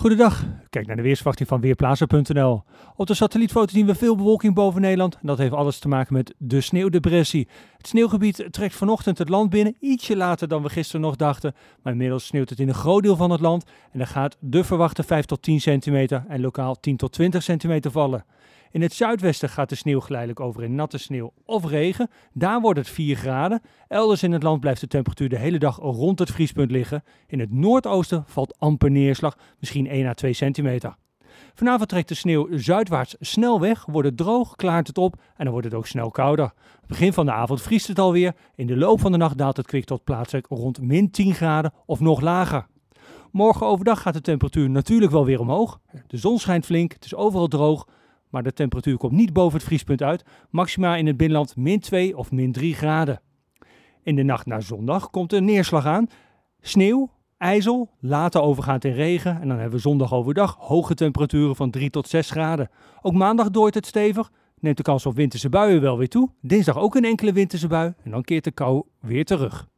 Goedendag, kijk naar de weersverwachting van Weerplaatsen.nl. Op de satellietfoto zien we veel bewolking boven Nederland. En dat heeft alles te maken met de sneeuwdepressie. Het sneeuwgebied trekt vanochtend het land binnen, ietsje later dan we gisteren nog dachten. Maar inmiddels sneeuwt het in een groot deel van het land. En er gaat de verwachte 5 tot 10 centimeter en lokaal 10 tot 20 centimeter vallen. In het zuidwesten gaat de sneeuw geleidelijk over in natte sneeuw of regen. Daar wordt het 4 graden. Elders in het land blijft de temperatuur de hele dag rond het vriespunt liggen. In het noordoosten valt amper neerslag, misschien 1 à 2 centimeter. Vanavond trekt de sneeuw zuidwaarts snel weg, wordt het droog, klaart het op en dan wordt het ook snel kouder. Begin van de avond vriest het alweer. In de loop van de nacht daalt het kwik tot plaatselijk rond min 10 graden of nog lager. Morgen overdag gaat de temperatuur natuurlijk wel weer omhoog. De zon schijnt flink, het is overal droog, maar de temperatuur komt niet boven het vriespunt uit, maxima in het binnenland min 2 of min 3 graden. In de nacht naar zondag komt er neerslag aan, sneeuw, ijzel, later overgaat in regen en dan hebben we zondag overdag hoge temperaturen van 3 tot 6 graden. Ook maandag dooit het stevig, neemt de kans op winterse buien wel weer toe, dinsdag ook een enkele winterse bui en dan keert de kou weer terug.